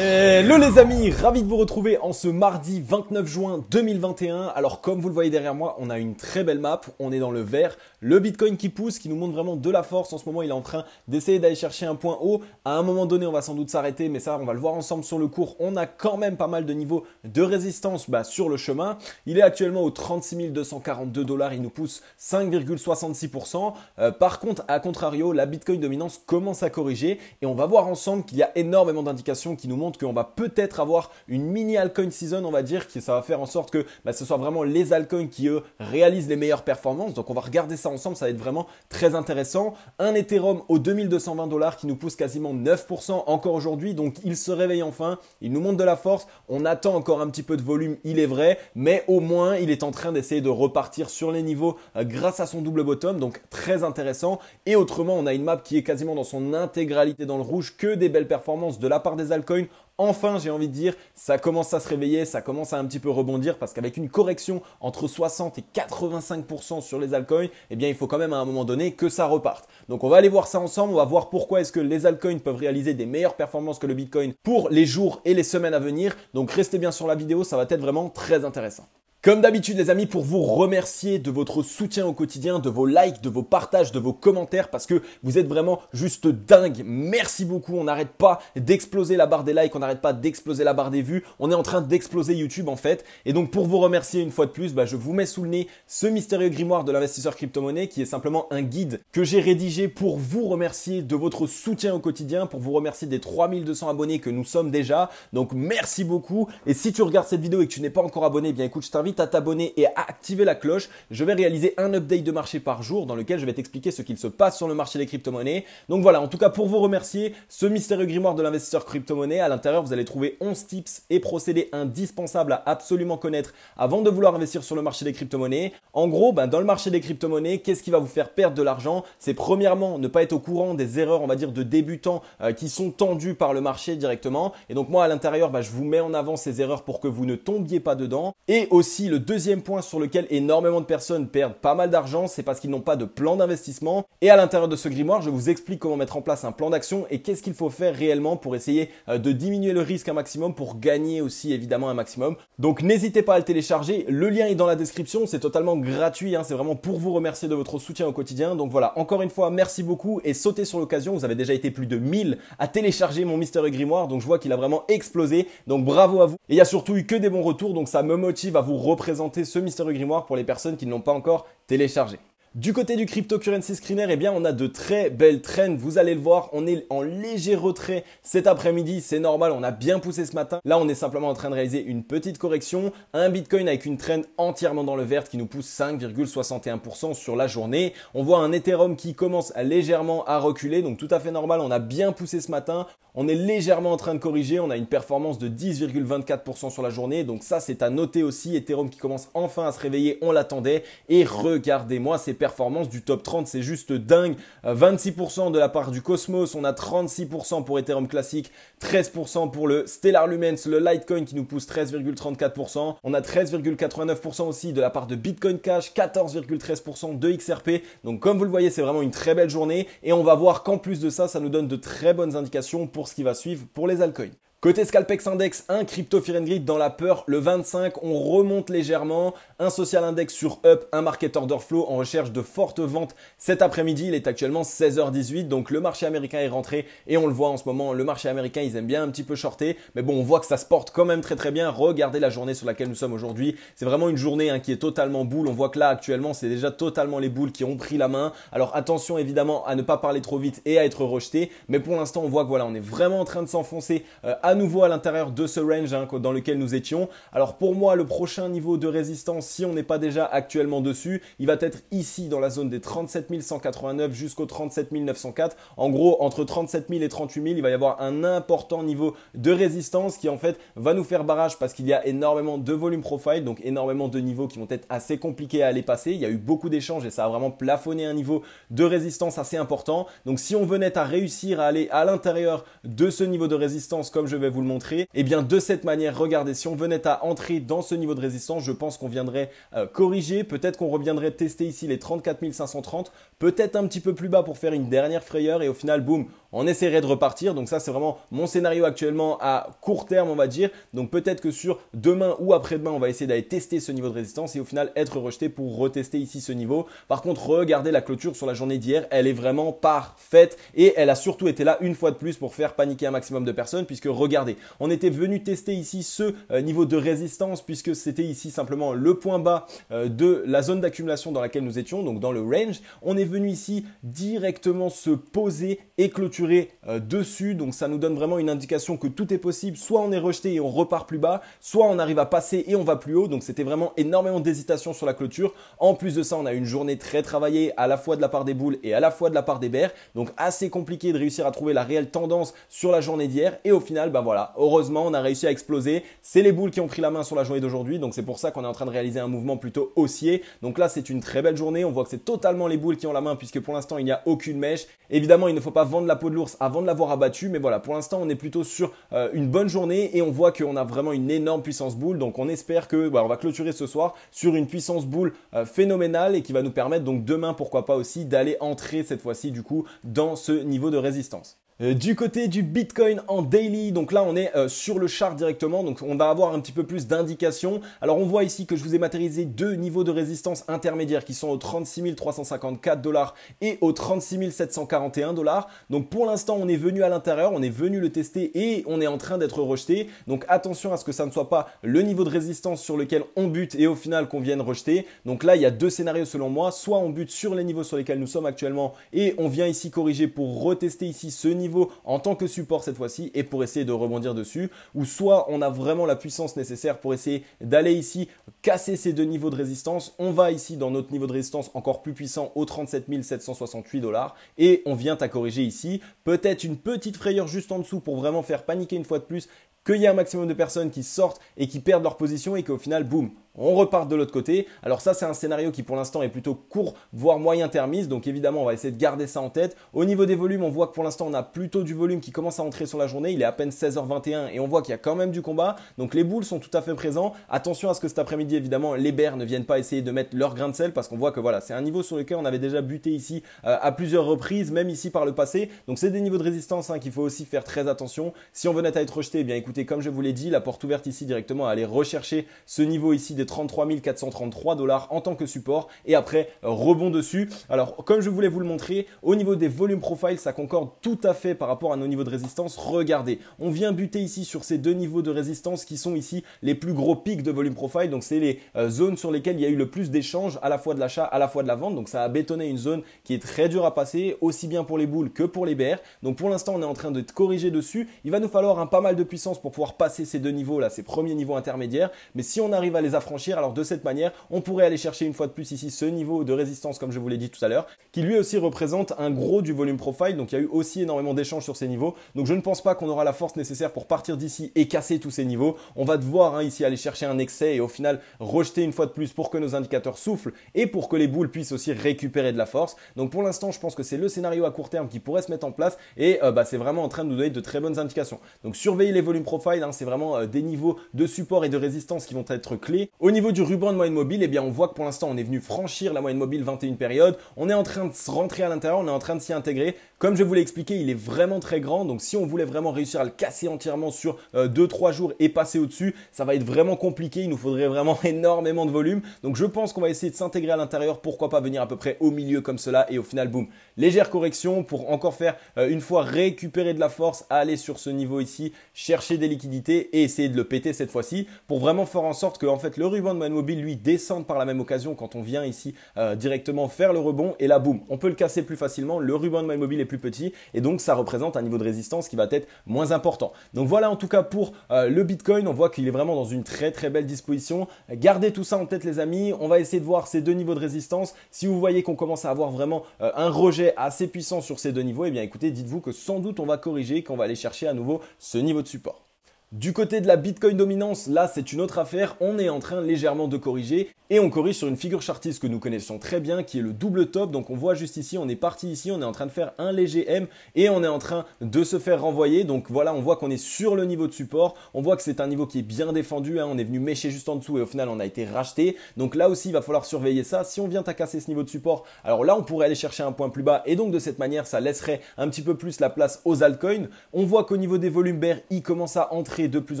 Ee, eh, Hello les amis, ravi de vous retrouver en ce mardi 29 juin 2021. Alors comme vous le voyez derrière moi, on a une très belle map, on est dans le vert, le Bitcoin qui pousse, qui nous montre vraiment de la force. En ce moment, il est en train d'essayer d'aller chercher un point haut. À un moment donné, on va sans doute s'arrêter, mais ça, on va le voir ensemble sur le cours. On a quand même pas mal de niveaux de résistance bah, sur le chemin. Il est actuellement au 36 242 dollars, il nous pousse 5,66%. Euh, par contre, à contrario, la Bitcoin dominance commence à corriger et on va voir ensemble qu'il y a énormément d'indications qui nous montrent qu'on va peut-être avoir une mini altcoin season, on va dire, qui ça va faire en sorte que bah, ce soit vraiment les altcoins qui eux réalisent les meilleures performances. Donc on va regarder ça ensemble, ça va être vraiment très intéressant. Un Ethereum aux 2220 dollars qui nous pousse quasiment 9% encore aujourd'hui, donc il se réveille enfin, il nous montre de la force. On attend encore un petit peu de volume, il est vrai, mais au moins il est en train d'essayer de repartir sur les niveaux euh, grâce à son double bottom, donc très intéressant. Et autrement, on a une map qui est quasiment dans son intégralité dans le rouge, que des belles performances de la part des altcoins. Enfin, j'ai envie de dire, ça commence à se réveiller, ça commence à un petit peu rebondir parce qu'avec une correction entre 60 et 85% sur les altcoins, eh bien, il faut quand même à un moment donné que ça reparte. Donc, on va aller voir ça ensemble. On va voir pourquoi est-ce que les altcoins peuvent réaliser des meilleures performances que le Bitcoin pour les jours et les semaines à venir. Donc, restez bien sur la vidéo, ça va être vraiment très intéressant. Comme d'habitude les amis, pour vous remercier de votre soutien au quotidien, de vos likes, de vos partages, de vos commentaires, parce que vous êtes vraiment juste dingue. Merci beaucoup, on n'arrête pas d'exploser la barre des likes, on n'arrête pas d'exploser la barre des vues, on est en train d'exploser YouTube en fait. Et donc pour vous remercier une fois de plus, bah, je vous mets sous le nez ce mystérieux grimoire de l'investisseur crypto-monnaie qui est simplement un guide que j'ai rédigé pour vous remercier de votre soutien au quotidien, pour vous remercier des 3200 abonnés que nous sommes déjà. Donc merci beaucoup. Et si tu regardes cette vidéo et que tu n'es pas encore abonné, eh bien écoute, je t'invite à t'abonner et à activer la cloche. Je vais réaliser un update de marché par jour dans lequel je vais t'expliquer ce qu'il se passe sur le marché des crypto-monnaies. Donc voilà, en tout cas pour vous remercier, ce mystérieux grimoire de l'investisseur crypto-monnaie, à l'intérieur vous allez trouver 11 tips et procédés indispensables à absolument connaître avant de vouloir investir sur le marché des crypto-monnaies. En gros, ben, dans le marché des crypto-monnaies, qu'est-ce qui va vous faire perdre de l'argent C'est premièrement ne pas être au courant des erreurs, on va dire, de débutants euh, qui sont tendus par le marché directement. Et donc moi à l'intérieur, ben, je vous mets en avant ces erreurs pour que vous ne tombiez pas dedans. Et aussi le deuxième point sur lequel énormément de personnes perdent pas mal d'argent, c'est parce qu'ils n'ont pas de plan d'investissement. Et à l'intérieur de ce grimoire, je vous explique comment mettre en place un plan d'action et qu'est-ce qu'il faut faire réellement pour essayer euh, de diminuer le risque un maximum, pour gagner aussi évidemment un maximum. Donc n'hésitez pas à le télécharger, le lien est dans la description, c'est totalement gratuit, hein. c'est vraiment pour vous remercier de votre soutien au quotidien. Donc voilà, encore une fois, merci beaucoup et sautez sur l'occasion, vous avez déjà été plus de 1000 à télécharger mon mystérieux grimoire, donc je vois qu'il a vraiment explosé, donc bravo à vous. Et il y a surtout eu que des bons retours, donc ça me motive à vous représenter ce mystérieux grimoire pour les personnes qui ne l'ont pas encore téléchargé. Du côté du cryptocurrency screener, eh bien, on a de très belles traînes Vous allez le voir, on est en léger retrait cet après-midi. C'est normal, on a bien poussé ce matin. Là, on est simplement en train de réaliser une petite correction. Un Bitcoin avec une traîne entièrement dans le vert qui nous pousse 5,61% sur la journée. On voit un Ethereum qui commence légèrement à reculer. Donc, tout à fait normal, on a bien poussé ce matin. On est légèrement en train de corriger. On a une performance de 10,24% sur la journée. Donc, ça, c'est à noter aussi. Ethereum qui commence enfin à se réveiller. On l'attendait. Et regardez-moi c'est Performance du top 30, c'est juste dingue. 26% euh, de la part du Cosmos, on a 36% pour Ethereum classique, 13% pour le Stellar Lumens, le Litecoin qui nous pousse 13,34%. On a 13,89% aussi de la part de Bitcoin Cash, 14,13% de XRP. Donc comme vous le voyez, c'est vraiment une très belle journée et on va voir qu'en plus de ça, ça nous donne de très bonnes indications pour ce qui va suivre pour les altcoins. Côté Scalpex Index, un crypto Fear dans la peur, le 25, on remonte légèrement, un social index sur up, un market order flow en recherche de fortes ventes cet après-midi, il est actuellement 16h18, donc le marché américain est rentré et on le voit en ce moment, le marché américain, ils aiment bien un petit peu shorter, mais bon, on voit que ça se porte quand même très très bien, regardez la journée sur laquelle nous sommes aujourd'hui, c'est vraiment une journée hein, qui est totalement boule, on voit que là actuellement, c'est déjà totalement les boules qui ont pris la main, alors attention évidemment à ne pas parler trop vite et à être rejeté, mais pour l'instant, on voit que voilà, on est vraiment en train de s'enfoncer euh, nouveau à l'intérieur de ce range hein, dans lequel nous étions. Alors pour moi, le prochain niveau de résistance, si on n'est pas déjà actuellement dessus, il va être ici dans la zone des 37 189 jusqu'au 37 904. En gros, entre 37 000 et 38 000, il va y avoir un important niveau de résistance qui en fait va nous faire barrage parce qu'il y a énormément de volume profile, donc énormément de niveaux qui vont être assez compliqués à aller passer. Il y a eu beaucoup d'échanges et ça a vraiment plafonné un niveau de résistance assez important. Donc si on venait à réussir à aller à l'intérieur de ce niveau de résistance comme je vais vous le montrer. Et eh bien de cette manière, regardez, si on venait à entrer dans ce niveau de résistance, je pense qu'on viendrait euh, corriger, peut-être qu'on reviendrait tester ici les 34 530, peut-être un petit peu plus bas pour faire une dernière frayeur et au final, boum, on essaierait de repartir. Donc ça, c'est vraiment mon scénario actuellement à court terme, on va dire. Donc peut-être que sur demain ou après-demain, on va essayer d'aller tester ce niveau de résistance et au final être rejeté pour retester ici ce niveau. Par contre, regardez la clôture sur la journée d'hier, elle est vraiment parfaite et elle a surtout été là une fois de plus pour faire paniquer un maximum de personnes puisque regardez, on était venu tester ici ce euh, niveau de résistance puisque c'était ici simplement le point bas euh, de la zone d'accumulation dans laquelle nous étions, donc dans le range. On est venu ici directement se poser et clôturer euh, dessus. Donc ça nous donne vraiment une indication que tout est possible. Soit on est rejeté et on repart plus bas, soit on arrive à passer et on va plus haut. Donc c'était vraiment énormément d'hésitation sur la clôture. En plus de ça, on a une journée très travaillée à la fois de la part des boules et à la fois de la part des bears Donc assez compliqué de réussir à trouver la réelle tendance sur la journée d'hier. Et au final, ben voilà, heureusement, on a réussi à exploser. C'est les boules qui ont pris la main sur la journée d'aujourd'hui. Donc c'est pour ça qu'on est en train de réaliser un mouvement plutôt haussier. Donc là, c'est une très belle journée. On voit que c'est totalement les boules qui ont la main puisque pour l'instant, il n'y a aucune mèche. Évidemment, il ne faut pas vendre la de l'ours avant de l'avoir abattu. Mais voilà, pour l'instant, on est plutôt sur euh, une bonne journée et on voit qu'on a vraiment une énorme puissance boule. Donc on espère que bah, on va clôturer ce soir sur une puissance boule euh, phénoménale et qui va nous permettre donc demain, pourquoi pas aussi, d'aller entrer cette fois-ci du coup dans ce niveau de résistance. Euh, du côté du Bitcoin en daily, donc là on est euh, sur le chart directement, donc on va avoir un petit peu plus d'indications. Alors on voit ici que je vous ai matérialisé deux niveaux de résistance intermédiaires qui sont au 36 354 dollars et au 36 741 dollars. Donc pour l'instant on est venu à l'intérieur, on est venu le tester et on est en train d'être rejeté. Donc attention à ce que ça ne soit pas le niveau de résistance sur lequel on bute et au final qu'on vienne rejeter. Donc là il y a deux scénarios selon moi, soit on bute sur les niveaux sur lesquels nous sommes actuellement et on vient ici corriger pour retester ici ce niveau en tant que support cette fois-ci et pour essayer de rebondir dessus. Ou soit on a vraiment la puissance nécessaire pour essayer d'aller ici casser ces deux niveaux de résistance. On va ici dans notre niveau de résistance encore plus puissant au 37 768 dollars et on vient à corriger ici. Peut-être une petite frayeur juste en dessous pour vraiment faire paniquer une fois de plus qu'il y ait un maximum de personnes qui sortent et qui perdent leur position et qu'au final, boum, on repart de l'autre côté. Alors ça, c'est un scénario qui pour l'instant est plutôt court, voire moyen termiste. Donc évidemment, on va essayer de garder ça en tête. Au niveau des volumes, on voit que pour l'instant, on a plutôt du volume qui commence à entrer sur la journée. Il est à peine 16h21 et on voit qu'il y a quand même du combat. Donc les boules sont tout à fait présents. Attention à ce que cet après-midi, évidemment, les bears ne viennent pas essayer de mettre leur grain de sel parce qu'on voit que voilà, c'est un niveau sur lequel on avait déjà buté ici euh, à plusieurs reprises, même ici par le passé. Donc c'est des niveaux de résistance hein, qu'il faut aussi faire très attention. Si on venait à être rejeté, eh bien écoutez, comme je vous l'ai dit, la porte ouverte ici directement à aller rechercher ce niveau ici des 33 433 dollars en tant que support et après euh, rebond dessus. Alors, comme je voulais vous le montrer, au niveau des volume profile, ça concorde tout à fait par rapport à nos niveaux de résistance. Regardez, on vient buter ici sur ces deux niveaux de résistance qui sont ici les plus gros pics de volume profile. Donc, c'est les euh, zones sur lesquelles il y a eu le plus d'échanges à la fois de l'achat, à la fois de la vente. Donc, ça a bétonné une zone qui est très dure à passer, aussi bien pour les boules que pour les BR. Donc, pour l'instant, on est en train de corriger dessus. Il va nous falloir un pas mal de puissance pour pouvoir passer ces deux niveaux-là, ces premiers niveaux intermédiaires. Mais si on arrive à les affranchir, alors de cette manière, on pourrait aller chercher une fois de plus ici ce niveau de résistance, comme je vous l'ai dit tout à l'heure, qui lui aussi représente un gros du volume profile. Donc il y a eu aussi énormément d'échanges sur ces niveaux. Donc je ne pense pas qu'on aura la force nécessaire pour partir d'ici et casser tous ces niveaux. On va devoir hein, ici aller chercher un excès et au final rejeter une fois de plus pour que nos indicateurs soufflent et pour que les boules puissent aussi récupérer de la force. Donc pour l'instant, je pense que c'est le scénario à court terme qui pourrait se mettre en place et euh, bah, c'est vraiment en train de nous donner de très bonnes indications. Donc surveillez les volumes profile, hein, c'est vraiment euh, des niveaux de support et de résistance qui vont être clés. Au niveau du ruban de moyenne mobile, eh bien on voit que pour l'instant on est venu franchir la moyenne mobile 21 périodes, on est en train de se rentrer à l'intérieur, on est en train de s'y intégrer comme je vous l'ai expliqué, il est vraiment très grand. Donc si on voulait vraiment réussir à le casser entièrement sur 2-3 euh, jours et passer au-dessus, ça va être vraiment compliqué. Il nous faudrait vraiment énormément de volume. Donc je pense qu'on va essayer de s'intégrer à l'intérieur. Pourquoi pas venir à peu près au milieu comme cela. Et au final, boum, légère correction pour encore faire euh, une fois récupérer de la force, aller sur ce niveau ici, chercher des liquidités et essayer de le péter cette fois-ci pour vraiment faire en sorte que fait, le ruban de mobile lui descende par la même occasion quand on vient ici euh, directement faire le rebond. Et là, boum, on peut le casser plus facilement. Le ruban de mobile est plus petit et donc ça représente un niveau de résistance qui va être moins important. Donc voilà en tout cas pour euh, le Bitcoin, on voit qu'il est vraiment dans une très très belle disposition. Gardez tout ça en tête les amis, on va essayer de voir ces deux niveaux de résistance. Si vous voyez qu'on commence à avoir vraiment euh, un rejet assez puissant sur ces deux niveaux, et eh bien écoutez, dites-vous que sans doute on va corriger, qu'on va aller chercher à nouveau ce niveau de support. Du côté de la Bitcoin dominance, là c'est une autre affaire, on est en train légèrement de corriger et on corrige sur une figure chartiste que nous connaissons très bien qui est le double top. Donc on voit juste ici, on est parti ici, on est en train de faire un léger M et on est en train de se faire renvoyer. Donc voilà, on voit qu'on est sur le niveau de support, on voit que c'est un niveau qui est bien défendu, hein. on est venu mécher juste en dessous et au final on a été racheté. Donc là aussi il va falloir surveiller ça. Si on vient à casser ce niveau de support, alors là on pourrait aller chercher un point plus bas et donc de cette manière ça laisserait un petit peu plus la place aux altcoins. On voit qu'au niveau des volumes bear, il commence à entrer et de plus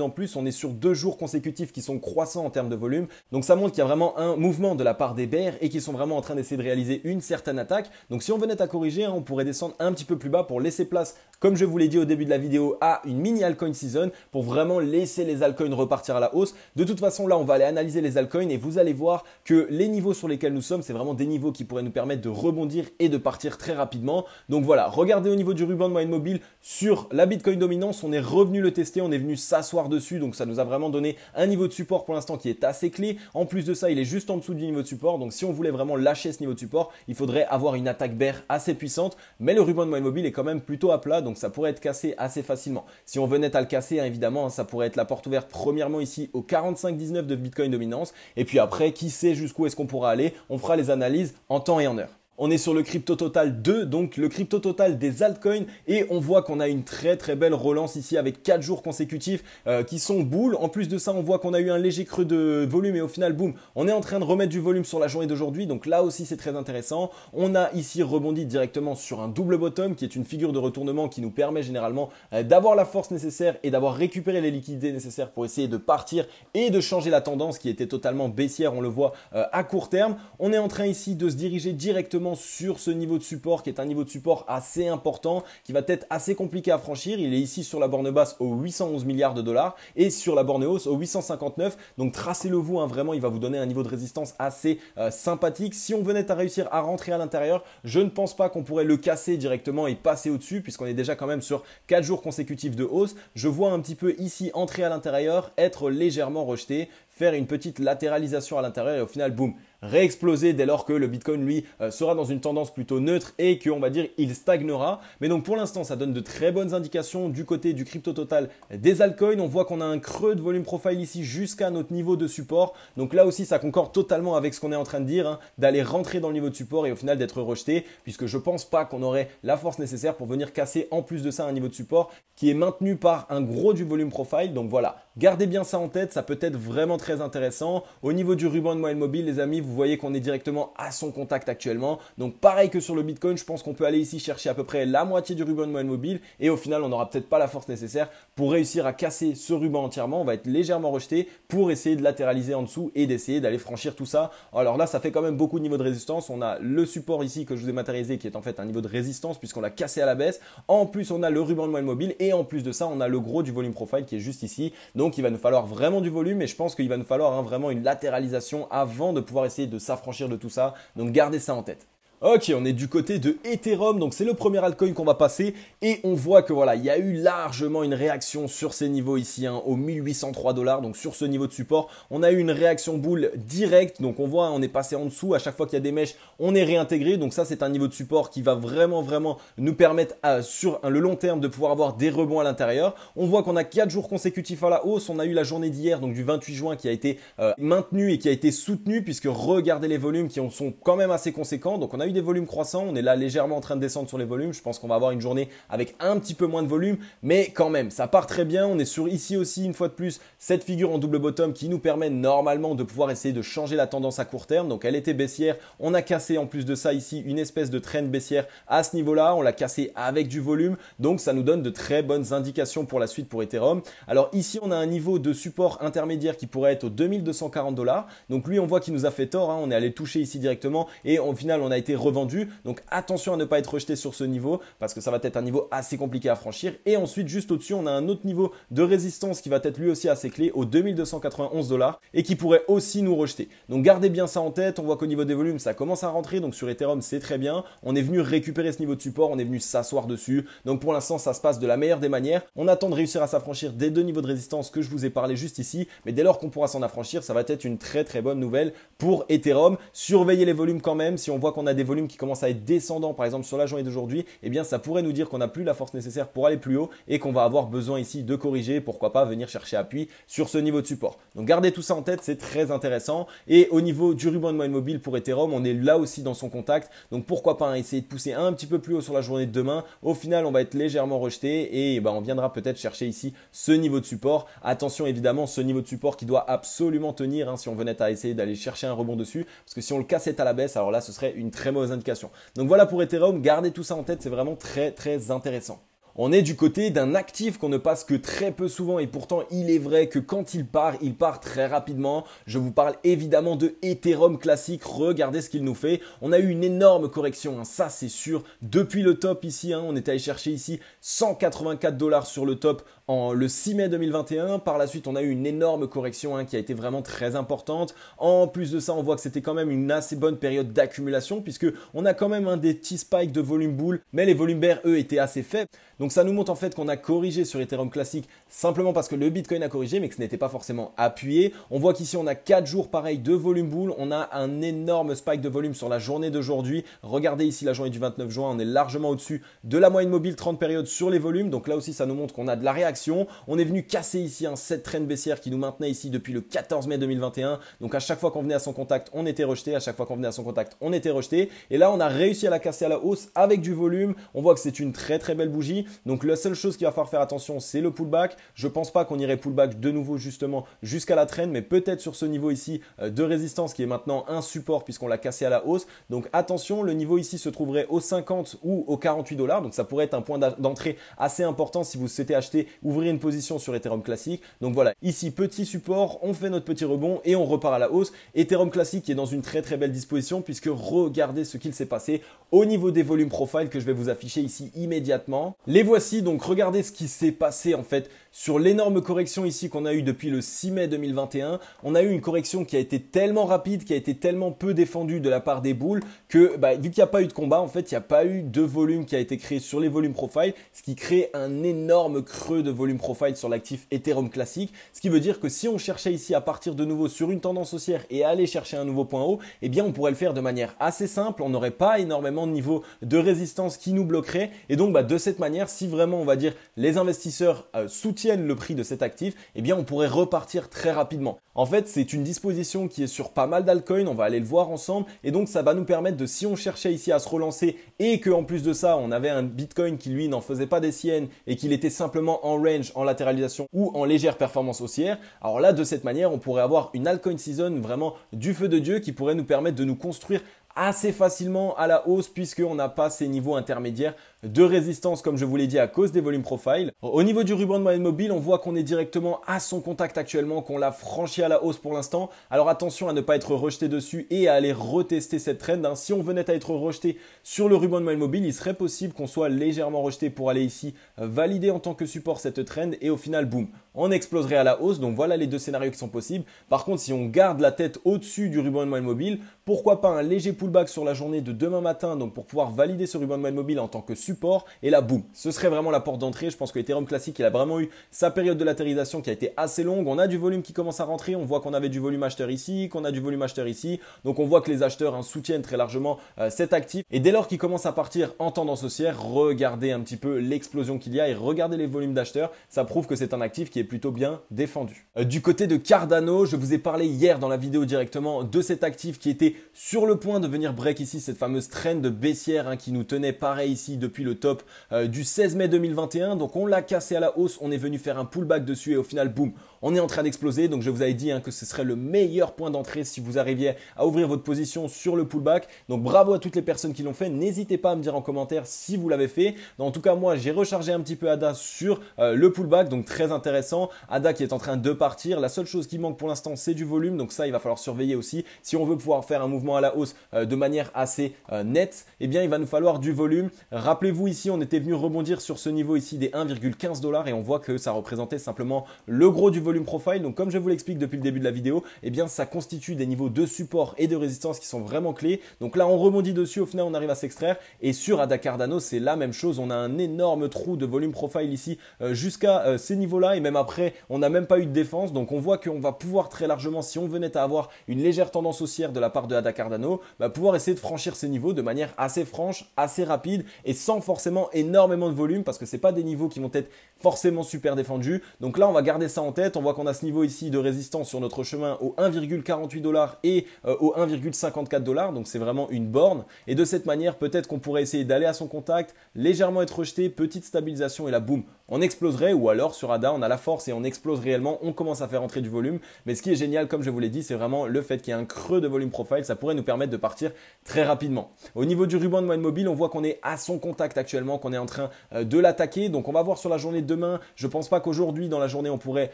en plus. On est sur deux jours consécutifs qui sont croissants en termes de volume. Donc ça montre qu'il y a vraiment un mouvement de la part des bears et qu'ils sont vraiment en train d'essayer de réaliser une certaine attaque. Donc si on venait à corriger, hein, on pourrait descendre un petit peu plus bas pour laisser place, comme je vous l'ai dit au début de la vidéo, à une mini altcoin season pour vraiment laisser les altcoins repartir à la hausse. De toute façon, là, on va aller analyser les altcoins et vous allez voir que les niveaux sur lesquels nous sommes, c'est vraiment des niveaux qui pourraient nous permettre de rebondir et de partir très rapidement. Donc voilà, regardez au niveau du ruban de moyenne mobile sur la Bitcoin dominance, on est revenu le tester, on est venu s'asseoir dessus. Donc ça nous a vraiment donné un niveau de support pour l'instant qui est assez clé. En plus de ça, il est juste en dessous du niveau de support. Donc si on voulait vraiment lâcher ce niveau de support, il faudrait avoir une attaque bear assez puissante. Mais le ruban de moyenne mobile est quand même plutôt à plat, donc ça pourrait être cassé assez facilement. Si on venait à le casser, hein, évidemment, hein, ça pourrait être la porte ouverte premièrement ici au 45,19 de Bitcoin dominance. Et puis après, qui sait jusqu'où est-ce qu'on pourra aller On fera les analyses en temps et en heure. On est sur le crypto total 2, donc le crypto total des altcoins, et on voit qu'on a une très très belle relance ici avec 4 jours consécutifs euh, qui sont boules. En plus de ça, on voit qu'on a eu un léger creux de volume, et au final, boum, on est en train de remettre du volume sur la journée d'aujourd'hui, donc là aussi c'est très intéressant. On a ici rebondi directement sur un double bottom, qui est une figure de retournement qui nous permet généralement euh, d'avoir la force nécessaire et d'avoir récupéré les liquidités nécessaires pour essayer de partir et de changer la tendance qui était totalement baissière, on le voit euh, à court terme. On est en train ici de se diriger directement sur ce niveau de support qui est un niveau de support assez important, qui va être assez compliqué à franchir. Il est ici sur la borne basse aux 811 milliards de dollars et sur la borne hausse aux 859. Donc tracez-le vous, hein, vraiment, il va vous donner un niveau de résistance assez euh, sympathique. Si on venait à réussir à rentrer à l'intérieur, je ne pense pas qu'on pourrait le casser directement et passer au-dessus puisqu'on est déjà quand même sur 4 jours consécutifs de hausse. Je vois un petit peu ici entrer à l'intérieur, être légèrement rejeté faire une petite latéralisation à l'intérieur et au final, boum, réexploser dès lors que le Bitcoin, lui, euh, sera dans une tendance plutôt neutre et qu'on va dire il stagnera. Mais donc pour l'instant, ça donne de très bonnes indications du côté du crypto total des altcoins. On voit qu'on a un creux de volume profile ici jusqu'à notre niveau de support. Donc là aussi, ça concorde totalement avec ce qu'on est en train de dire, hein, d'aller rentrer dans le niveau de support et au final d'être rejeté, puisque je pense pas qu'on aurait la force nécessaire pour venir casser en plus de ça un niveau de support qui est maintenu par un gros du volume profile. Donc voilà, gardez bien ça en tête, ça peut être vraiment très très intéressant. Au niveau du ruban de moyenne mobile, les amis, vous voyez qu'on est directement à son contact actuellement. Donc pareil que sur le Bitcoin, je pense qu'on peut aller ici chercher à peu près la moitié du ruban de moyenne mobile et au final, on n'aura peut-être pas la force nécessaire pour réussir à casser ce ruban entièrement. On va être légèrement rejeté pour essayer de latéraliser en dessous et d'essayer d'aller franchir tout ça. Alors là, ça fait quand même beaucoup de niveaux de résistance. On a le support ici que je vous ai matérialisé qui est en fait un niveau de résistance puisqu'on l'a cassé à la baisse. En plus, on a le ruban de moyenne mobile et en plus de ça, on a le gros du volume profile qui est juste ici. Donc il va nous falloir vraiment du volume et je pense qu'il va va falloir hein, vraiment une latéralisation avant de pouvoir essayer de s'affranchir de tout ça. Donc gardez ça en tête. Ok, on est du côté de Ethereum, donc c'est le premier altcoin qu'on va passer et on voit que voilà, il y a eu largement une réaction sur ces niveaux ici, au hein, aux 1803 dollars, donc sur ce niveau de support, on a eu une réaction boule directe, donc on voit, on est passé en dessous, à chaque fois qu'il y a des mèches, on est réintégré, donc ça c'est un niveau de support qui va vraiment vraiment nous permettre euh, sur le long terme de pouvoir avoir des rebonds à l'intérieur. On voit qu'on a 4 jours consécutifs à la hausse, on a eu la journée d'hier, donc du 28 juin qui a été euh, maintenue et qui a été soutenue, puisque regardez les volumes qui sont quand même assez conséquents, donc on a des volumes croissants, on est là légèrement en train de descendre sur les volumes. Je pense qu'on va avoir une journée avec un petit peu moins de volume, mais quand même, ça part très bien. On est sur ici aussi, une fois de plus, cette figure en double bottom qui nous permet normalement de pouvoir essayer de changer la tendance à court terme. Donc elle était baissière, on a cassé en plus de ça ici une espèce de traîne baissière à ce niveau-là, on l'a cassé avec du volume, donc ça nous donne de très bonnes indications pour la suite pour Ethereum. Alors ici, on a un niveau de support intermédiaire qui pourrait être aux 2240 dollars. Donc lui, on voit qu'il nous a fait tort, hein, on est allé toucher ici directement et au final, on a été revendu. Donc attention à ne pas être rejeté sur ce niveau parce que ça va être un niveau assez compliqué à franchir. Et ensuite, juste au-dessus, on a un autre niveau de résistance qui va être lui aussi assez clé au 2291 dollars et qui pourrait aussi nous rejeter. Donc gardez bien ça en tête. On voit qu'au niveau des volumes, ça commence à rentrer. Donc sur Ethereum, c'est très bien. On est venu récupérer ce niveau de support, on est venu s'asseoir dessus. Donc pour l'instant, ça se passe de la meilleure des manières. On attend de réussir à s'affranchir des deux niveaux de résistance que je vous ai parlé juste ici. Mais dès lors qu'on pourra s'en affranchir, ça va être une très très bonne nouvelle pour Ethereum. Surveillez les volumes quand même. Si on voit qu'on a des qui commence à être descendant par exemple sur la journée d'aujourd'hui, et eh bien ça pourrait nous dire qu'on n'a plus la force nécessaire pour aller plus haut et qu'on va avoir besoin ici de corriger, pourquoi pas venir chercher appui sur ce niveau de support. Donc gardez tout ça en tête, c'est très intéressant. Et au niveau du ruban de moyenne mobile pour Ethereum, on est là aussi dans son contact. Donc pourquoi pas hein, essayer de pousser un petit peu plus haut sur la journée de demain. Au final, on va être légèrement rejeté et bah, on viendra peut-être chercher ici ce niveau de support. Attention évidemment, ce niveau de support qui doit absolument tenir hein, si on venait à essayer d'aller chercher un rebond dessus. Parce que si on le cassait à la baisse, alors là, ce serait une très mauvaise indications. Donc voilà pour Ethereum, gardez tout ça en tête, c'est vraiment très très intéressant. On est du côté d'un actif qu'on ne passe que très peu souvent et pourtant il est vrai que quand il part, il part très rapidement. Je vous parle évidemment de Ethereum classique. Regardez ce qu'il nous fait. On a eu une énorme correction, hein, ça c'est sûr. Depuis le top ici, hein. on est allé chercher ici 184 dollars sur le top en le 6 mai 2021. Par la suite, on a eu une énorme correction hein, qui a été vraiment très importante. En plus de ça, on voit que c'était quand même une assez bonne période d'accumulation puisque on a quand même un des petits spikes de volume boule, mais les volumes bear, eux étaient assez faibles. Donc ça nous montre en fait qu'on a corrigé sur Ethereum classique simplement parce que le Bitcoin a corrigé mais que ce n'était pas forcément appuyé. On voit qu'ici on a 4 jours pareil de volume boule, on a un énorme spike de volume sur la journée d'aujourd'hui. Regardez ici la journée du 29 juin, on est largement au-dessus de la moyenne mobile 30 périodes sur les volumes. Donc là aussi ça nous montre qu'on a de la réaction. On est venu casser ici un set train traîne baissière qui nous maintenait ici depuis le 14 mai 2021. Donc à chaque fois qu'on venait à son contact, on était rejeté, à chaque fois qu'on venait à son contact, on était rejeté et là on a réussi à la casser à la hausse avec du volume. On voit que c'est une très très belle bougie donc la seule chose qu'il va falloir faire attention, c'est le pullback. Je pense pas qu'on irait pullback de nouveau justement jusqu'à la traîne, mais peut-être sur ce niveau ici euh, de résistance qui est maintenant un support puisqu'on l'a cassé à la hausse. Donc attention, le niveau ici se trouverait aux 50 ou aux 48 dollars. Donc ça pourrait être un point d'entrée assez important si vous souhaitez acheter, ouvrir une position sur Ethereum classique. Donc voilà, ici petit support, on fait notre petit rebond et on repart à la hausse. Ethereum classique est dans une très très belle disposition puisque regardez ce qu'il s'est passé au niveau des volumes profile que je vais vous afficher ici immédiatement. Les voici, donc regardez ce qui s'est passé en fait sur l'énorme correction ici qu'on a eu depuis le 6 mai 2021. On a eu une correction qui a été tellement rapide, qui a été tellement peu défendue de la part des boules que bah, vu qu'il n'y a pas eu de combat, en fait, il n'y a pas eu de volume qui a été créé sur les volumes profile, ce qui crée un énorme creux de volume profile sur l'actif Ethereum classique. Ce qui veut dire que si on cherchait ici à partir de nouveau sur une tendance haussière et aller chercher un nouveau point haut, eh bien on pourrait le faire de manière assez simple. On n'aurait pas énormément de niveau de résistance qui nous bloquerait et donc bah, de cette manière si vraiment, on va dire, les investisseurs euh, soutiennent le prix de cet actif, eh bien, on pourrait repartir très rapidement. En fait, c'est une disposition qui est sur pas mal d'alcoins, on va aller le voir ensemble, et donc ça va nous permettre de, si on cherchait ici à se relancer, et qu'en plus de ça, on avait un Bitcoin qui, lui, n'en faisait pas des siennes, et qu'il était simplement en range, en latéralisation ou en légère performance haussière, alors là, de cette manière, on pourrait avoir une altcoin season vraiment du feu de Dieu qui pourrait nous permettre de nous construire assez facilement à la hausse puisqu'on n'a pas ces niveaux intermédiaires de résistance comme je vous l'ai dit à cause des volumes profile. Au niveau du ruban de moyenne mobile, on voit qu'on est directement à son contact actuellement, qu'on l'a franchi à la hausse pour l'instant. Alors attention à ne pas être rejeté dessus et à aller retester cette trend. Hein. Si on venait à être rejeté sur le ruban de moyenne mobile, il serait possible qu'on soit légèrement rejeté pour aller ici valider en tant que support cette trend et au final, boum, on exploserait à la hausse. Donc voilà les deux scénarios qui sont possibles. Par contre, si on garde la tête au-dessus du ruban de moyenne mobile, pourquoi pas un léger pullback sur la journée de demain matin, donc pour pouvoir valider ce ruban de moyenne mobile en tant que support support. Et la boum, ce serait vraiment la porte d'entrée. Je pense que Ethereum classique, il a vraiment eu sa période de latérisation qui a été assez longue. On a du volume qui commence à rentrer. On voit qu'on avait du volume acheteur ici, qu'on a du volume acheteur ici. Donc on voit que les acheteurs hein, soutiennent très largement euh, cet actif. Et dès lors qu'il commence à partir en tendance haussière, regardez un petit peu l'explosion qu'il y a et regardez les volumes d'acheteurs. Ça prouve que c'est un actif qui est plutôt bien défendu. Euh, du côté de Cardano, je vous ai parlé hier dans la vidéo directement de cet actif qui était sur le point de venir break ici cette fameuse trend baissière hein, qui nous tenait pareil ici depuis le top euh, du 16 mai 2021. Donc on l'a cassé à la hausse, on est venu faire un pullback dessus et au final, boum, on est en train d'exploser, donc je vous avais dit hein, que ce serait le meilleur point d'entrée si vous arriviez à ouvrir votre position sur le pullback. Donc bravo à toutes les personnes qui l'ont fait. N'hésitez pas à me dire en commentaire si vous l'avez fait. En tout cas, moi, j'ai rechargé un petit peu ADA sur euh, le pullback, donc très intéressant. ADA qui est en train de partir. La seule chose qui manque pour l'instant, c'est du volume, donc ça, il va falloir surveiller aussi. Si on veut pouvoir faire un mouvement à la hausse euh, de manière assez euh, nette, eh bien, il va nous falloir du volume. Rappelez-vous ici, on était venu rebondir sur ce niveau ici des 1,15 dollars et on voit que ça représentait simplement le gros du volume volume profile. Donc comme je vous l'explique depuis le début de la vidéo, et eh bien ça constitue des niveaux de support et de résistance qui sont vraiment clés. Donc là on rebondit dessus, au final on arrive à s'extraire. Et sur Ada Cardano, c'est la même chose. On a un énorme trou de volume profile ici euh, jusqu'à euh, ces niveaux-là. Et même après, on n'a même pas eu de défense. Donc on voit qu'on va pouvoir très largement, si on venait à avoir une légère tendance haussière de la part de Ada Cardano, va bah, pouvoir essayer de franchir ces niveaux de manière assez franche, assez rapide et sans forcément énormément de volume parce que c'est pas des niveaux qui vont être forcément super défendus. Donc là, on va garder ça en tête on voit qu'on a ce niveau ici de résistance sur notre chemin au 1,48 dollars et euh, au 1,54 dollars, donc c'est vraiment une borne. Et de cette manière, peut-être qu'on pourrait essayer d'aller à son contact, légèrement être rejeté, petite stabilisation et la boum, on exploserait ou alors sur ADA on a la force et on explose réellement, on commence à faire entrer du volume. Mais ce qui est génial, comme je vous l'ai dit, c'est vraiment le fait qu'il y ait un creux de volume profile, ça pourrait nous permettre de partir très rapidement. Au niveau du ruban de moyenne mobile, on voit qu'on est à son contact actuellement, qu'on est en train euh, de l'attaquer. Donc on va voir sur la journée de demain. Je pense pas qu'aujourd'hui dans la journée on pourrait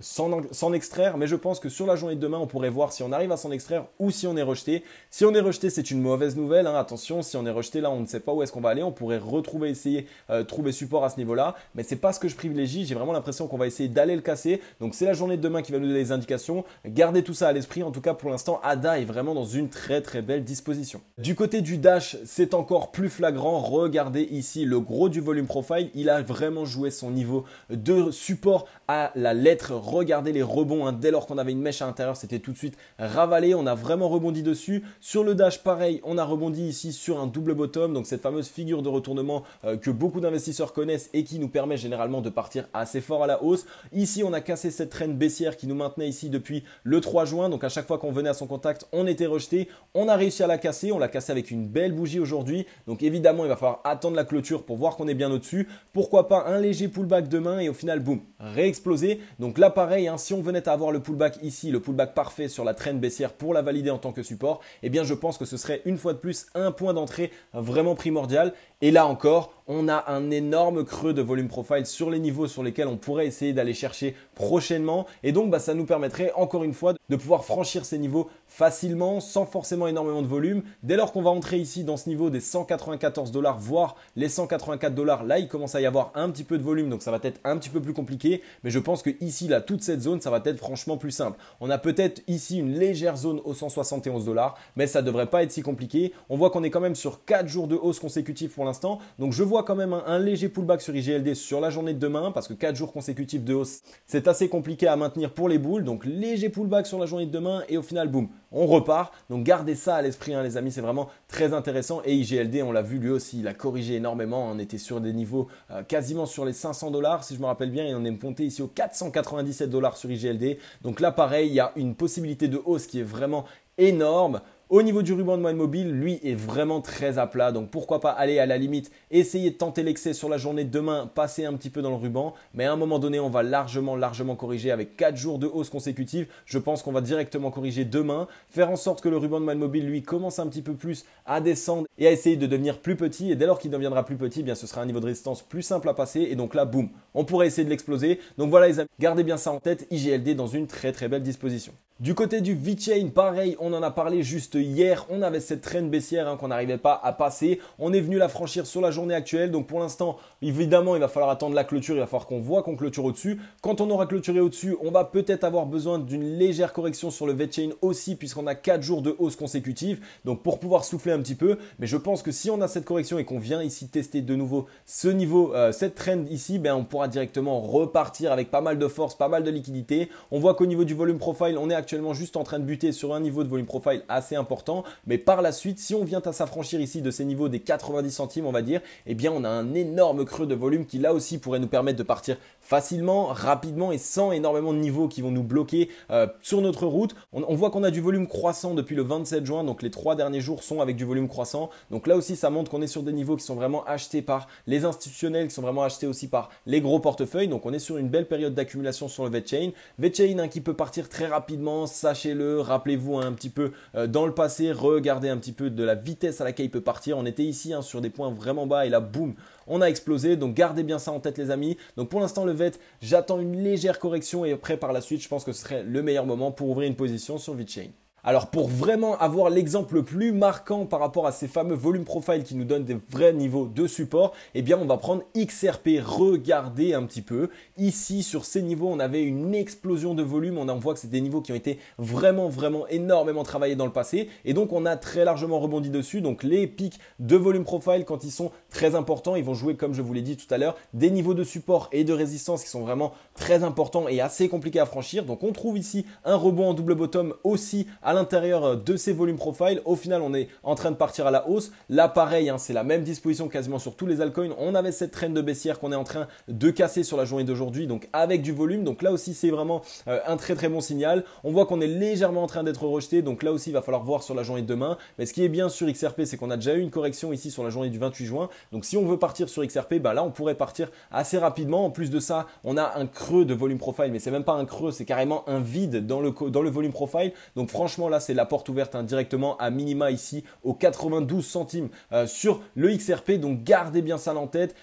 s'en extraire, mais je pense que sur la journée de demain on pourrait voir si on arrive à s'en extraire ou si on est rejeté. Si on est rejeté, c'est une mauvaise nouvelle. Hein. Attention, si on est rejeté là, on ne sait pas où est-ce qu'on va aller. On pourrait retrouver, essayer, euh, trouver support à ce niveau-là, mais c'est pas ce que je privilégie. J'ai vraiment l'impression qu'on va essayer d'aller le casser. Donc c'est la journée de demain qui va nous donner les indications. Gardez tout ça à l'esprit. En tout cas, pour l'instant, ADA est vraiment dans une très très belle disposition. Du côté du Dash, c'est encore plus flagrant. Regardez ici le gros du volume profile. Il a vraiment joué son niveau de support à la lettre. Regardez les rebonds. Hein. Dès lors qu'on avait une mèche à l'intérieur, c'était tout de suite ravalé. On a vraiment rebondi dessus. Sur le Dash, pareil, on a rebondi ici sur un double bottom. Donc cette fameuse figure de retournement euh, que beaucoup d'investisseurs connaissent et qui nous permet généralement de partir assez fort à la hausse. Ici, on a cassé cette traîne baissière qui nous maintenait ici depuis le 3 juin. Donc à chaque fois qu'on venait à son contact, on était rejeté. On a réussi à la casser. On l'a cassé avec une belle bougie aujourd'hui. Donc évidemment, il va falloir attendre la clôture pour voir qu'on est bien au-dessus. Pourquoi pas un léger pullback demain et au final, boum, réexploser. Donc là, pareil, hein, si on venait à avoir le pullback ici, le pullback parfait sur la traîne baissière pour la valider en tant que support, eh bien je pense que ce serait une fois de plus un point d'entrée vraiment primordial. Et là encore, on a un énorme creux de volume profile sur les niveaux sur lesquels on pourrait essayer d'aller chercher prochainement. Et donc, bah, ça nous permettrait encore une fois de pouvoir franchir ces niveaux facilement, sans forcément énormément de volume. Dès lors qu'on va entrer ici dans ce niveau des 194 dollars, voire les 184 dollars, là, il commence à y avoir un petit peu de volume, donc ça va être un petit peu plus compliqué. Mais je pense que ici, là, toute cette zone, ça va être franchement plus simple. On a peut-être ici une légère zone aux 171 dollars, mais ça devrait pas être si compliqué. On voit qu'on est quand même sur 4 jours de hausse consécutive pour l'instant. Donc je vois quand même un, un léger pullback sur IGLD sur la journée de demain, parce que 4 jours consécutifs de hausse, c'est assez compliqué à maintenir pour les boules. Donc léger pullback sur la journée de demain et au final, boum, on repart. Donc gardez ça à l'esprit, hein, les amis, c'est vraiment très intéressant. Et IGLD, on l'a vu lui aussi, il a corrigé énormément. On était sur des niveaux euh, quasiment sur les 500 dollars, si je me rappelle bien, et on est monté ici aux 497 dollars sur IGLD. Donc là, pareil, il y a une possibilité de hausse qui est vraiment énorme. Au niveau du ruban de moyenne mobile, lui est vraiment très à plat, donc pourquoi pas aller à la limite, essayer de tenter l'excès sur la journée demain, passer un petit peu dans le ruban, mais à un moment donné, on va largement, largement corriger avec 4 jours de hausse consécutive. Je pense qu'on va directement corriger demain, faire en sorte que le ruban de moyenne mobile, lui, commence un petit peu plus à descendre et à essayer de devenir plus petit, et dès lors qu'il deviendra plus petit, eh bien ce sera un niveau de résistance plus simple à passer, et donc là, boum, on pourrait essayer de l'exploser. Donc voilà les amis, gardez bien ça en tête, IGLD dans une très très belle disposition. Du côté du V-Chain, pareil, on en a parlé juste hier. On avait cette traîne baissière hein, qu'on n'arrivait pas à passer. On est venu la franchir sur la journée actuelle. Donc pour l'instant, évidemment, il va falloir attendre la clôture. Il va falloir qu'on voit qu'on clôture au-dessus. Quand on aura clôturé au-dessus, on va peut-être avoir besoin d'une légère correction sur le chain aussi, puisqu'on a 4 jours de hausse consécutive. Donc pour pouvoir souffler un petit peu. Mais je pense que si on a cette correction et qu'on vient ici tester de nouveau ce niveau, euh, cette trend ici, ben on pourra directement repartir avec pas mal de force, pas mal de liquidité. On voit qu'au niveau du volume profile, on est actuellement juste en train de buter sur un niveau de volume profile assez important. Mais par la suite, si on vient à s'affranchir ici de ces niveaux des 90 centimes, on va dire, et eh bien on a un énorme creux de volume qui là aussi pourrait nous permettre de partir facilement, rapidement et sans énormément de niveaux qui vont nous bloquer euh, sur notre route. On, voit qu'on a du volume croissant depuis le 27 juin, donc les trois derniers jours sont avec du volume croissant. Donc là aussi, ça montre qu'on est sur des niveaux qui sont vraiment achetés par les institutionnels, qui sont vraiment achetés aussi par les gros portefeuilles. Donc on est sur une belle période d'accumulation sur le VetChain. VetChain hein, qui peut partir très rapidement sachez-le, rappelez-vous un petit peu euh, dans le passé, regardez un petit peu de la vitesse à laquelle il peut partir. On était ici hein, sur des points vraiment bas et là, boum, on a explosé. Donc gardez bien ça en tête les amis. Donc pour l'instant le VET, j'attends une légère correction et après par la suite, je pense que ce serait le meilleur moment pour ouvrir une position sur VeChain. Alors pour vraiment avoir l'exemple le plus marquant par rapport à ces fameux volume profile qui nous donnent des vrais niveaux de support, eh bien on va prendre XRP, regardez un petit peu. Ici sur ces niveaux on avait une explosion de volume, on voit que c'est des niveaux qui ont été vraiment vraiment énormément travaillés dans le passé et donc on a très largement rebondi dessus. Donc les pics de volume profile quand ils sont très importants, ils vont jouer comme je vous l'ai dit tout à l'heure, des niveaux de support et de résistance qui sont vraiment très importants et assez compliqués à franchir. Donc on trouve ici un rebond en double bottom aussi à l'intérieur euh, de ces volumes profile. Au final, on est en train de partir à la hausse. Là, pareil, hein, c'est la même disposition quasiment sur tous les altcoins. On avait cette traîne de baissière qu'on est en train de casser sur la journée d'aujourd'hui, donc avec du volume. Donc là aussi, c'est vraiment euh, un très très bon signal. On voit qu'on est légèrement en train d'être rejeté, donc là aussi, il va falloir voir sur la journée de demain. Mais ce qui est bien sur XRP, c'est qu'on a déjà eu une correction ici sur la journée du 28 juin. Donc si on veut partir sur XRP, bah là, on pourrait partir assez rapidement. En plus de ça, on a un creux de volume profile, mais c'est même pas un creux, c'est carrément un vide dans le, dans le volume profile. Donc franchement, là, c'est la porte ouverte indirectement hein, directement à minima ici, aux 92 centimes euh, sur le XRP. Donc, gardez bien ça en tête.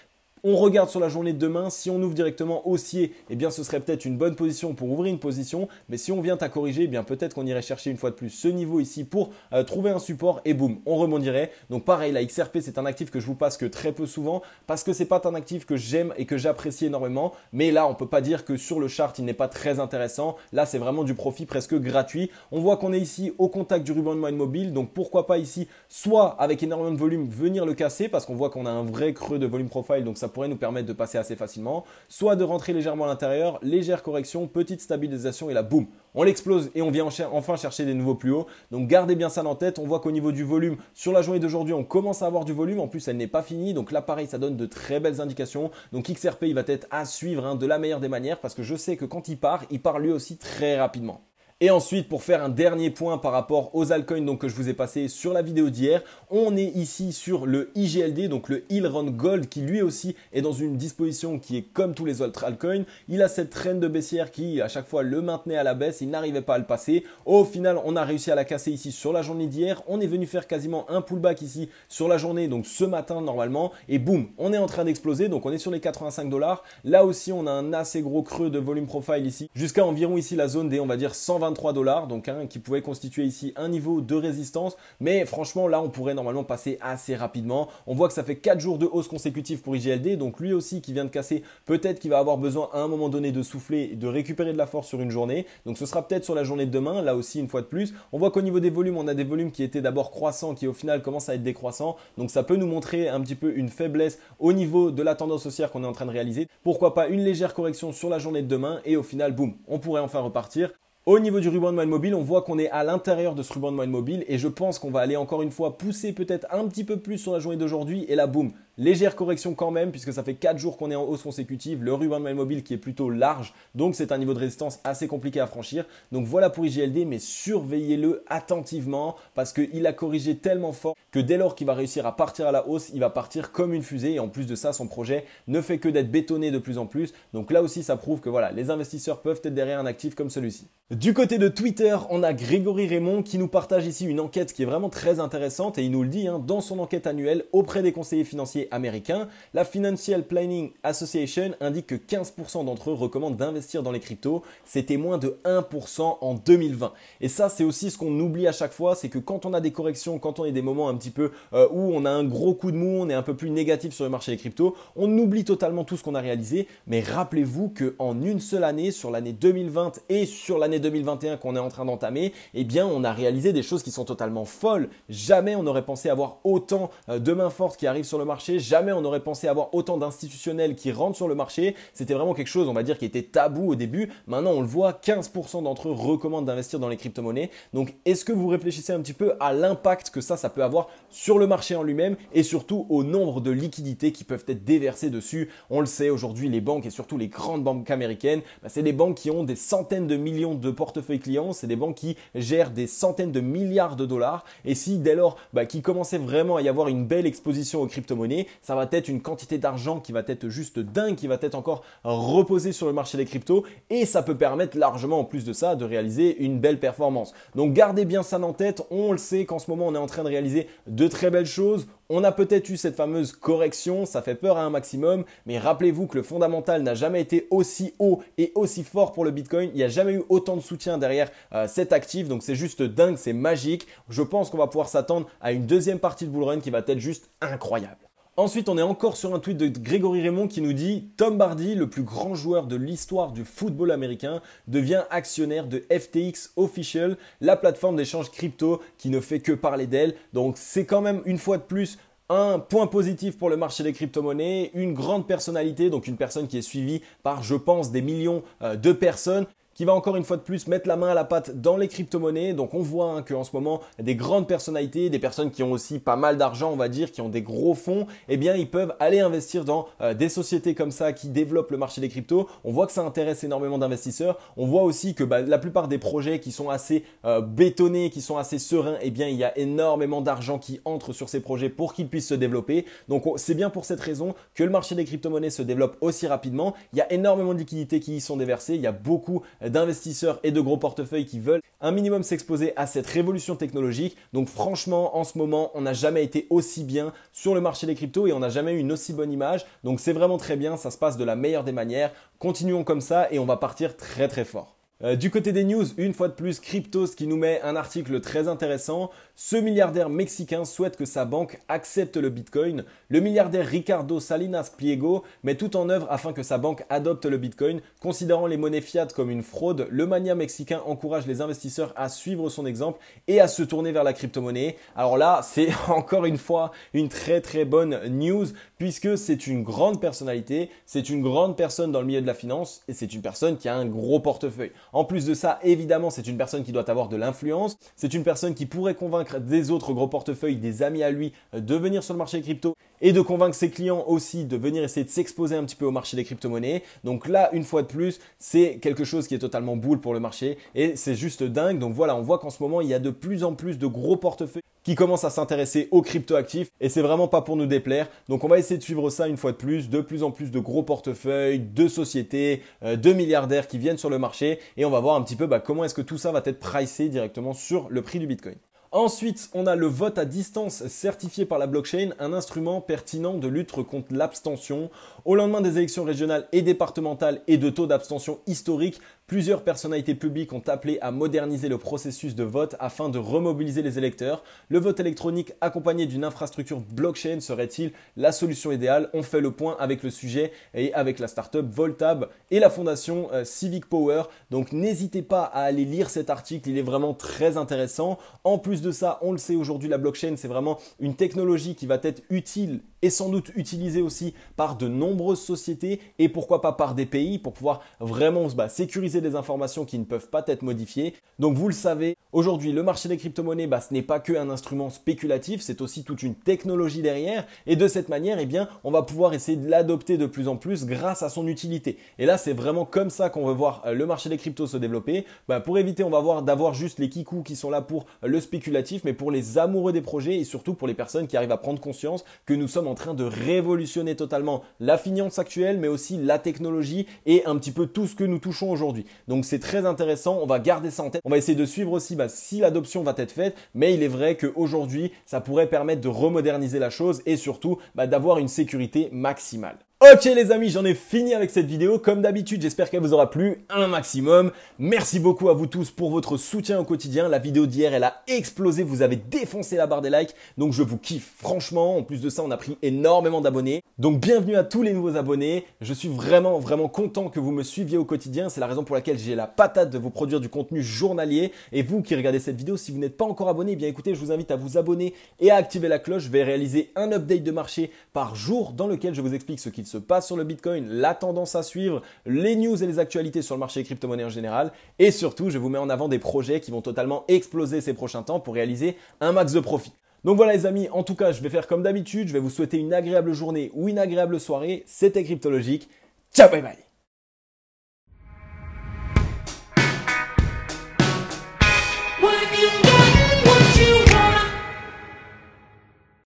On regarde sur la journée de demain, si on ouvre directement haussier, eh bien ce serait peut-être une bonne position pour ouvrir une position, mais si on vient à corriger, eh bien peut-être qu'on irait chercher une fois de plus ce niveau ici pour euh, trouver un support et boum, on rebondirait. Donc pareil, la XRP c'est un actif que je vous passe que très peu souvent parce que c'est pas un actif que j'aime et que j'apprécie énormément, mais là on peut pas dire que sur le chart il n'est pas très intéressant. Là c'est vraiment du profit presque gratuit. On voit qu'on est ici au contact du ruban de moyenne mobile, donc pourquoi pas ici soit avec énormément de volume venir le casser parce qu'on voit qu'on a un vrai creux de volume profile, donc ça pourrait nous permettre de passer assez facilement, soit de rentrer légèrement à l'intérieur, légère correction, petite stabilisation et là boum, on l'explose et on vient enfin chercher des nouveaux plus hauts. Donc gardez bien ça en tête, on voit qu'au niveau du volume, sur la journée d'aujourd'hui, on commence à avoir du volume, en plus elle n'est pas finie, donc l'appareil, ça donne de très belles indications. Donc XRP, il va être à suivre hein, de la meilleure des manières, parce que je sais que quand il part, il part lui aussi très rapidement. Et ensuite, pour faire un dernier point par rapport aux altcoins donc, que je vous ai passé sur la vidéo d'hier, on est ici sur le IGLD, donc le Hill Run Gold, qui lui aussi est dans une disposition qui est comme tous les autres altcoins. Il a cette traîne de baissière qui, à chaque fois, le maintenait à la baisse, il n'arrivait pas à le passer. Au final, on a réussi à la casser ici sur la journée d'hier. On est venu faire quasiment un pullback ici sur la journée, donc ce matin normalement. Et boum, on est en train d'exploser, donc on est sur les 85 dollars. Là aussi, on a un assez gros creux de volume profile ici, jusqu'à environ ici la zone des, on va dire, 120 $3, dollars, donc hein, qui pouvait constituer ici un niveau de résistance. Mais franchement, là, on pourrait normalement passer assez rapidement. On voit que ça fait 4 jours de hausse consécutive pour IGLD, donc lui aussi qui vient de casser, peut-être qu'il va avoir besoin à un moment donné de souffler et de récupérer de la force sur une journée. Donc ce sera peut-être sur la journée de demain, là aussi une fois de plus. On voit qu'au niveau des volumes, on a des volumes qui étaient d'abord croissants, qui au final commencent à être décroissants. Donc ça peut nous montrer un petit peu une faiblesse au niveau de la tendance haussière qu'on est en train de réaliser. Pourquoi pas une légère correction sur la journée de demain et au final, boum, on pourrait enfin repartir. Au niveau du ruban de moyenne mobile, on voit qu'on est à l'intérieur de ce ruban de moyenne mobile et je pense qu'on va aller encore une fois pousser peut-être un petit peu plus sur la journée d'aujourd'hui et là boum, Légère correction quand même, puisque ça fait 4 jours qu'on est en hausse consécutive. Le ruban de mobile qui est plutôt large, donc c'est un niveau de résistance assez compliqué à franchir. Donc voilà pour IGLD, mais surveillez-le attentivement, parce qu'il a corrigé tellement fort que dès lors qu'il va réussir à partir à la hausse, il va partir comme une fusée. Et en plus de ça, son projet ne fait que d'être bétonné de plus en plus. Donc là aussi, ça prouve que voilà, les investisseurs peuvent être derrière un actif comme celui-ci. Du côté de Twitter, on a Grégory Raymond qui nous partage ici une enquête qui est vraiment très intéressante et il nous le dit hein, dans son enquête annuelle auprès des conseillers financiers Américain, La Financial Planning Association indique que 15% d'entre eux recommandent d'investir dans les cryptos. C'était moins de 1% en 2020. Et ça, c'est aussi ce qu'on oublie à chaque fois, c'est que quand on a des corrections, quand on est des moments un petit peu euh, où on a un gros coup de mou, on est un peu plus négatif sur le marché des cryptos, on oublie totalement tout ce qu'on a réalisé. Mais rappelez-vous qu'en une seule année, sur l'année 2020 et sur l'année 2021 qu'on est en train d'entamer, eh bien, on a réalisé des choses qui sont totalement folles. Jamais on n'aurait pensé avoir autant euh, de mains fortes qui arrivent sur le marché Jamais on aurait pensé avoir autant d'institutionnels qui rentrent sur le marché. C'était vraiment quelque chose, on va dire, qui était tabou au début. Maintenant, on le voit, 15% d'entre eux recommandent d'investir dans les crypto-monnaies. Donc, est-ce que vous réfléchissez un petit peu à l'impact que ça, ça peut avoir sur le marché en lui-même et surtout au nombre de liquidités qui peuvent être déversées dessus On le sait, aujourd'hui, les banques et surtout les grandes banques américaines, bah, c'est des banques qui ont des centaines de millions de portefeuilles clients, c'est des banques qui gèrent des centaines de milliards de dollars. Et si dès lors, bah, qu'il commençait vraiment à y avoir une belle exposition aux crypto-monnaies, ça va être une quantité d'argent qui va être juste dingue, qui va être encore reposée sur le marché des cryptos et ça peut permettre largement en plus de ça de réaliser une belle performance. Donc gardez bien ça en tête, on le sait qu'en ce moment on est en train de réaliser de très belles choses, on a peut-être eu cette fameuse correction, ça fait peur à un maximum, mais rappelez-vous que le fondamental n'a jamais été aussi haut et aussi fort pour le Bitcoin. Il n'y a jamais eu autant de soutien derrière euh, cet actif, donc c'est juste dingue, c'est magique. Je pense qu'on va pouvoir s'attendre à une deuxième partie de bull run qui va être juste incroyable. Ensuite, on est encore sur un tweet de Grégory Raymond qui nous dit Tom Bardi, le plus grand joueur de l'histoire du football américain, devient actionnaire de FTX Official, la plateforme d'échange crypto qui ne fait que parler d'elle. Donc c'est quand même une fois de plus un point positif pour le marché des crypto-monnaies, une grande personnalité, donc une personne qui est suivie par, je pense, des millions euh, de personnes, qui va encore une fois de plus mettre la main à la pâte dans les crypto-monnaies. Donc on voit hein, qu'en ce moment, des grandes personnalités, des personnes qui ont aussi pas mal d'argent, on va dire, qui ont des gros fonds, eh bien ils peuvent aller investir dans euh, des sociétés comme ça qui développent le marché des cryptos. On voit que ça intéresse énormément d'investisseurs. On voit aussi que bah, la plupart des projets qui sont assez euh, bétonnés, qui sont assez sereins, eh bien il y a énormément d'argent qui entre sur ces projets pour qu'ils puissent se développer. Donc c'est bien pour cette raison que le marché des crypto-monnaies se développe aussi rapidement. Il y a énormément de liquidités qui y sont déversées. Il y a beaucoup d'investisseurs et de gros portefeuilles qui veulent un minimum s'exposer à cette révolution technologique. Donc franchement, en ce moment, on n'a jamais été aussi bien sur le marché des cryptos et on n'a jamais eu une aussi bonne image. Donc c'est vraiment très bien, ça se passe de la meilleure des manières. Continuons comme ça et on va partir très très fort. Euh, du côté des news, une fois de plus, Cryptos qui nous met un article très intéressant ce milliardaire mexicain souhaite que sa banque accepte le Bitcoin. Le milliardaire Ricardo Salinas Pliego met tout en œuvre afin que sa banque adopte le Bitcoin. Considérant les monnaies fiat comme une fraude, le mania mexicain encourage les investisseurs à suivre son exemple et à se tourner vers la crypto-monnaie. Alors là, c'est encore une fois une très très bonne news puisque c'est une grande personnalité, c'est une grande personne dans le milieu de la finance et c'est une personne qui a un gros portefeuille. En plus de ça, évidemment, c'est une personne qui doit avoir de l'influence, c'est une personne qui pourrait convaincre des autres gros portefeuilles, des amis à lui, euh, de venir sur le marché crypto et de convaincre ses clients aussi de venir essayer de s'exposer un petit peu au marché des crypto-monnaies. Donc là, une fois de plus, c'est quelque chose qui est totalement boule pour le marché et c'est juste dingue. Donc voilà, on voit qu'en ce moment, il y a de plus en plus de gros portefeuilles qui commencent à s'intéresser aux crypto-actifs et c'est vraiment pas pour nous déplaire. Donc on va essayer de suivre ça une fois de plus, de plus en plus de gros portefeuilles, de sociétés, euh, de milliardaires qui viennent sur le marché et on va voir un petit peu bah, comment est-ce que tout ça va être pricé directement sur le prix du Bitcoin. Ensuite, on a le vote à distance certifié par la blockchain, un instrument pertinent de lutte contre l'abstention. Au lendemain des élections régionales et départementales et de taux d'abstention historiques, Plusieurs personnalités publiques ont appelé à moderniser le processus de vote afin de remobiliser les électeurs. Le vote électronique accompagné d'une infrastructure blockchain serait-il la solution idéale On fait le point avec le sujet et avec la startup Voltab et la fondation euh, Civic Power. Donc n'hésitez pas à aller lire cet article, il est vraiment très intéressant. En plus de ça, on le sait aujourd'hui, la blockchain, c'est vraiment une technologie qui va être utile et sans doute utilisée aussi par de nombreuses sociétés et pourquoi pas par des pays pour pouvoir vraiment se bah, sécuriser des informations qui ne peuvent pas être modifiées. Donc vous le savez, aujourd'hui le marché des crypto-monnaies, bah, ce n'est pas qu'un instrument spéculatif, c'est aussi toute une technologie derrière. Et de cette manière, eh bien, on va pouvoir essayer de l'adopter de plus en plus grâce à son utilité. Et là, c'est vraiment comme ça qu'on veut voir euh, le marché des cryptos se développer. Bah, pour éviter, on va voir d'avoir juste les kikous qui sont là pour euh, le spéculatif, mais pour les amoureux des projets et surtout pour les personnes qui arrivent à prendre conscience que nous sommes en train de révolutionner totalement la finance actuelle, mais aussi la technologie et un petit peu tout ce que nous touchons aujourd'hui. Donc c'est très intéressant, on va garder ça en tête. On va essayer de suivre aussi bah, si l'adoption va être faite, mais il est vrai qu'aujourd'hui, ça pourrait permettre de remoderniser la chose et surtout bah, d'avoir une sécurité maximale. Ok les amis, j'en ai fini avec cette vidéo. Comme d'habitude, j'espère qu'elle vous aura plu un maximum. Merci beaucoup à vous tous pour votre soutien au quotidien. La vidéo d'hier, elle a explosé. Vous avez défoncé la barre des likes. Donc je vous kiffe franchement. En plus de ça, on a pris énormément d'abonnés. Donc bienvenue à tous les nouveaux abonnés. Je suis vraiment, vraiment content que vous me suiviez au quotidien. C'est la raison pour laquelle j'ai la patate de vous produire du contenu journalier. Et vous qui regardez cette vidéo, si vous n'êtes pas encore abonné, eh bien écoutez, je vous invite à vous abonner et à activer la cloche. Je vais réaliser un update de marché par jour dans lequel je vous explique ce qu'il se pas sur le Bitcoin, la tendance à suivre, les news et les actualités sur le marché crypto monnaie en général. Et surtout, je vous mets en avant des projets qui vont totalement exploser ces prochains temps pour réaliser un max de profit. Donc voilà les amis, en tout cas, je vais faire comme d'habitude, je vais vous souhaiter une agréable journée ou une agréable soirée. C'était Cryptologique. Ciao, bye bye